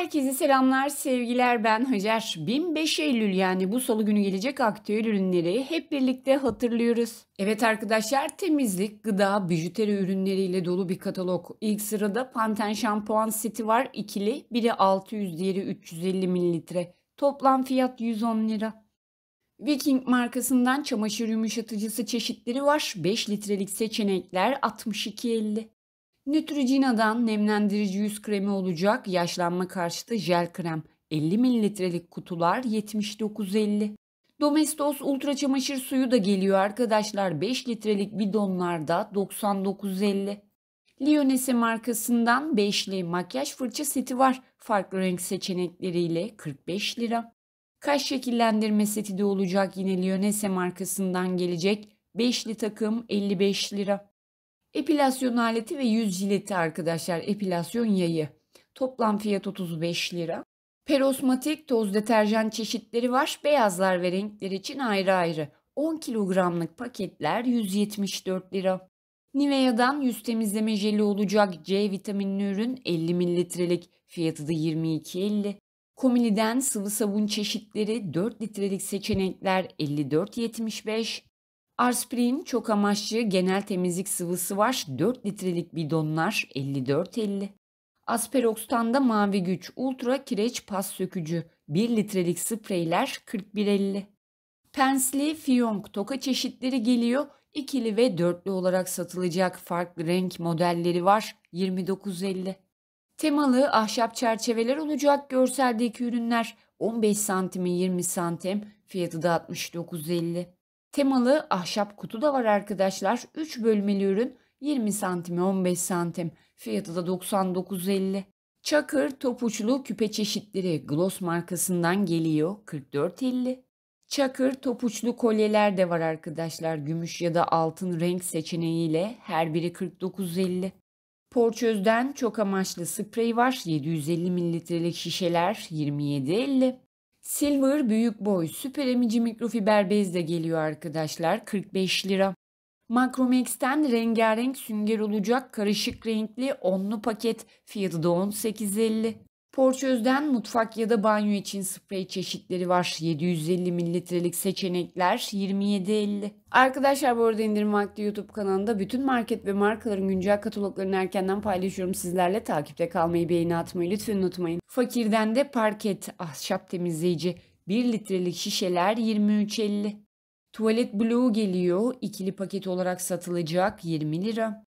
Herkese selamlar, sevgiler. Ben Hacer. 15 Eylül yani bu salı günü gelecek aktüel ürünleri hep birlikte hatırlıyoruz. Evet arkadaşlar temizlik, gıda, bijuteri ürünleriyle dolu bir katalog. İlk sırada Pantene şampuan seti var ikili. Biri 600, diğeri 350 mililitre. Toplam fiyat 110 lira. Viking markasından çamaşır yumuşatıcısı çeşitleri var. 5 litrelik seçenekler 62.50. Neutrogena'dan nemlendirici yüz kremi olacak. Yaşlanma karşıtı jel krem 50 mililitrelik kutular 79.50. Domestos ultra çamaşır suyu da geliyor arkadaşlar. 5 litrelik bidonlarda 99.50. Lyonese markasından 5'li makyaj fırça seti var. Farklı renk seçenekleriyle 45 lira. Kaş şekillendirme seti de olacak yine Lyonese markasından gelecek. 5'li takım 55 lira. Epilasyon aleti ve yüz jileti arkadaşlar. Epilasyon yayı. Toplam fiyat 35 lira. Perosmatik toz deterjan çeşitleri var. Beyazlar ve renkler için ayrı ayrı. 10 kilogramlık paketler 174 lira. Nivea'dan yüz temizleme jeli olacak C vitaminli ürün 50 mililitrelik. Fiyatı da 22.50. Komili'den sıvı sabun çeşitleri 4 litrelik seçenekler 54.75. Arsprin çok amaçlı genel temizlik sıvısı var. 4 litrelik bidonlar 54.50. Asperox'tan da Mavi Güç Ultra Kireç Pas Sökücü 1 litrelik spreyler 41.50. Pensli, fiyonk, toka çeşitleri geliyor. İkili ve dörtlü olarak satılacak farklı renk modelleri var. 29.50. Temalı ahşap çerçeveler olacak görseldeki ürünler 15 santim 20 santim fiyatı da 69.50. Temalı ahşap kutu da var arkadaşlar. 3 bölmeli ürün 20 santim 15 santim. Fiyatı da 99.50. Çakır topuçlu küpe çeşitleri Gloss markasından geliyor 44.50. Çakır topuçlu kolyeler de var arkadaşlar. Gümüş ya da altın renk seçeneğiyle her biri 49.50. Porçöz'den çok amaçlı sprey var. 750 mililitrelik şişeler 27.50. Silver büyük boy süper emici mikrofiber bezle geliyor arkadaşlar 45 lira. Macromex'ten rengarenk sünger olacak karışık renkli onlu paket fiyatı da 18.50. Porçöz'den mutfak ya da banyo için sprey çeşitleri var. 750 mililitrelik seçenekler 27.50. Arkadaşlar bu arada indirim vakti YouTube kanalında bütün market ve markaların güncel kataloglarını erkenden paylaşıyorum sizlerle. Takipte kalmayı, beğeni atmayı lütfen unutmayın. Fakirden de parket ahşap temizleyici 1 litrelik şişeler 23.50. Tuvalet Blue geliyor. İkili paket olarak satılacak 20 lira.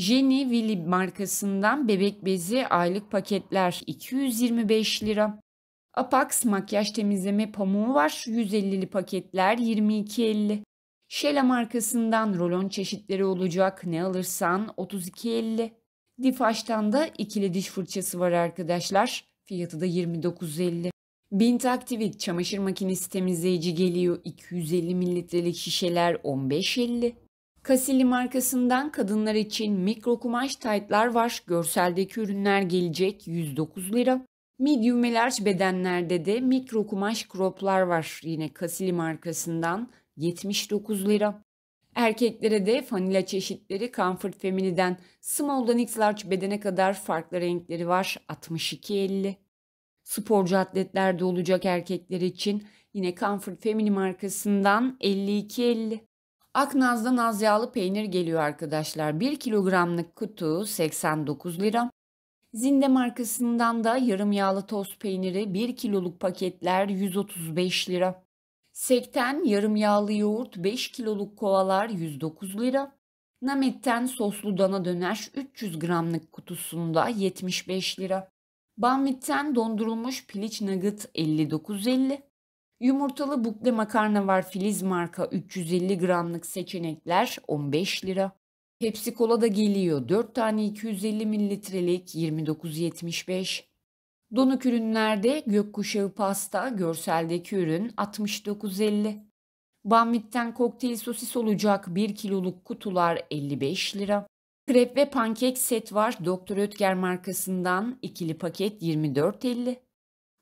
Jenny Willy markasından bebek bezi aylık paketler 225 lira. Apax makyaj temizleme pamuğu var 150'li paketler 22.50. Shella markasından rolon çeşitleri olacak ne alırsan 32.50. Difaş'tan da ikili diş fırçası var arkadaşlar. Fiyatı da 29.50. Bint Activit çamaşır makinesi temizleyici geliyor. 250 mililitrelik şişeler 15.50. Kasili markasından kadınlar için mikro kumaş taytlar var. Görseldeki ürünler gelecek 109 lira. Medium ve large bedenlerde de mikro kumaş croplar var. Yine Kasili markasından 79 lira. Erkeklere de fanila çeşitleri Comfort Family'den small'dan x large bedene kadar farklı renkleri var 62.50. Sporcu atletlerde olacak erkekler için yine Comfort Family markasından 52.50. Aknaz'dan az yağlı peynir geliyor arkadaşlar. 1 kilogramlık kutu 89 lira. Zinde markasından da yarım yağlı toz peyniri 1 kiloluk paketler 135 lira. Sekten yarım yağlı yoğurt 5 kiloluk kovalar 109 lira. Namet'ten soslu dana döner 300 gramlık kutusunda 75 lira. Banvit'ten dondurulmuş piliç nugget 59.50. Yumurtalı bukle makarna var Filiz marka 350 gramlık seçenekler 15 lira. Pepsi kola da geliyor 4 tane 250 mililitrelik 29.75. Donuk ürünlerde gökkuşağı pasta görseldeki ürün 69.50. Bammit'ten kokteyl sosis olacak 1 kiloluk kutular 55 lira. Krep ve pankek set var Doktor Ötker markasından ikili paket 24.50.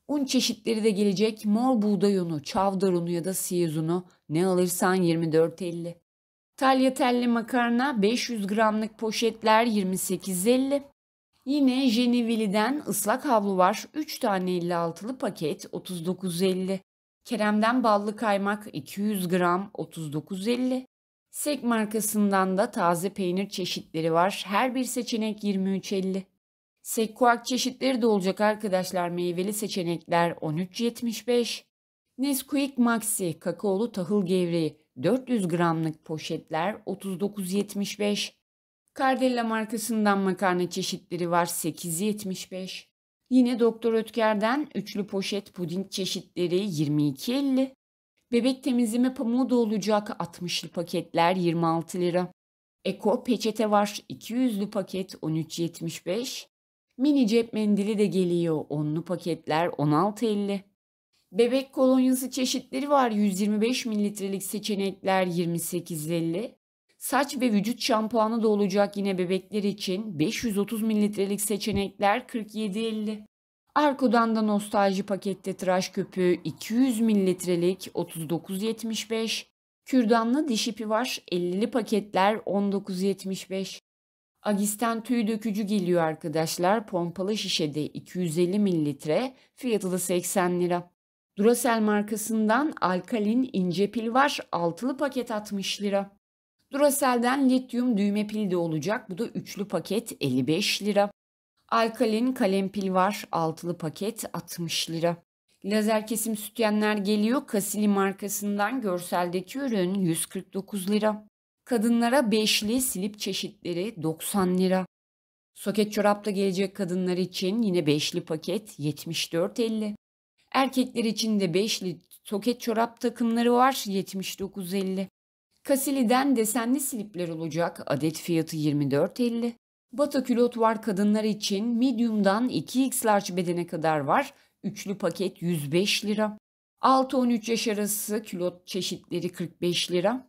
Un çeşitleri de gelecek. Mor buğday unu, çavdar unu ya da siyez unu. Ne alırsan 24.50. Talyatelli makarna 500 gramlık poşetler 28.50. Yine Jenevili'den ıslak havlu var. 3 tane 56'lı paket 39.50. Kerem'den ballı kaymak 200 gram 39.50. Sek markasından da taze peynir çeşitleri var. Her bir seçenek 23.50. Sekkuak çeşitleri de olacak arkadaşlar. Meyveli seçenekler 13.75. Nesquik Maxi kakaolu tahıl gevreği 400 gramlık poşetler 39.75. Cardella markasından makarna çeşitleri var 8.75. Yine Doktor Ötker'den üçlü poşet puding çeşitleri 22.50. Bebek temizleme pamuğu da olacak 60'lı paketler 26 lira. Eko peçete var 200'lü paket 13.75. Mini cep mendili de geliyor. Onlu paketler 16.50. Bebek kolonyası çeşitleri var. 125 mililitrelik seçenekler 28.50. Saç ve vücut şampuanı da olacak yine bebekler için. 530 mililitrelik seçenekler 47.50. Arkodan da nostalji pakette tıraş köpüğü 200 mililitrelik 39.75. Kürdanlı diş ipi var 50'li paketler 19.75. Agisten tüy dökücü geliyor arkadaşlar. Pompalı şişede 250 mililitre. Fiyatı da 80 lira. Duracell markasından Alkalin ince pil var. Altılı paket 60 lira. Duracell'den lityum düğme pil de olacak. Bu da üçlü paket 55 lira. Alkalin kalem pil var. Altılı paket 60 lira. Lazer kesim sütyenler geliyor. Kasili markasından görseldeki ürün 149 lira. Kadınlara beşli silip çeşitleri 90 lira. Soket çorapta gelecek kadınlar için yine beşli paket 74.50. Erkekler için de beşli soket çorap takımları var 79.50. Kasili'den desenli silipler olacak adet fiyatı 24.50. Bata külot var kadınlar için medium'dan 2x large bedene kadar var. Üçlü paket 105 lira. 6-13 yaş arası külot çeşitleri 45 lira.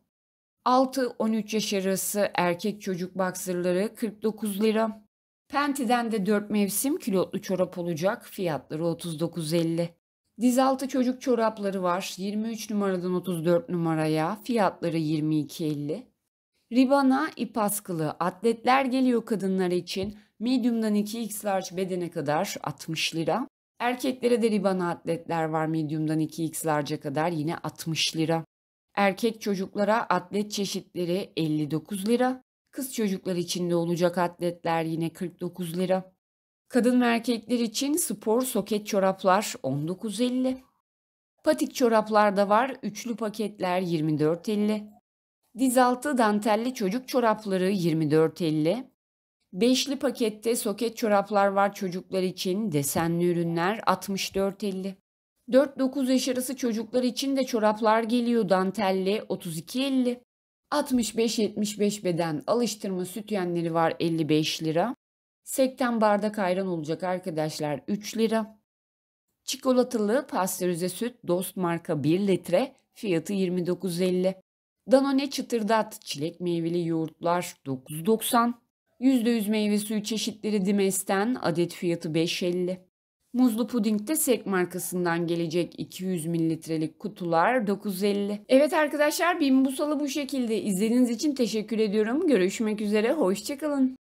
6-13 yaş arası erkek çocuk baksırları 49 lira. Penti'den de 4 mevsim kilotlu çorap olacak. Fiyatları 39.50. altı çocuk çorapları var. 23 numaradan 34 numaraya. Fiyatları 22.50. Ribana ip askılı atletler geliyor kadınlar için. Medium'dan 2x large bedene kadar 60 lira. Erkeklere de ribana atletler var medium'dan 2x large'a kadar yine 60 lira. Erkek çocuklara atlet çeşitleri 59 lira. Kız çocuklar için de olacak atletler yine 49 lira. Kadın ve erkekler için spor soket çoraplar 19.50. Patik çoraplar da var. Üçlü paketler 24.50. Dizaltı dantelli çocuk çorapları 24.50. Beşli pakette soket çoraplar var çocuklar için. Desenli ürünler 64.50. 4-9 yaş arası çocuklar için de çoraplar geliyor dantelli 32.50. 65-75 beden alıştırma sütyenleri var 55 lira. 80 bardak ayran olacak arkadaşlar 3 lira. Çikolatalı pastörize süt Dost marka 1 litre fiyatı 29.50. Danone çıtırdat çilek meyveli yoğurtlar 9.90. %100 meyve suyu çeşitleri Dimes'ten adet fiyatı 5.50. Muzlu puding de Sek markasından gelecek 200 mililitrelik kutular 950. Evet arkadaşlar Bimbusalı bu şekilde. İzlediğiniz için teşekkür ediyorum. Görüşmek üzere. Hoşçakalın.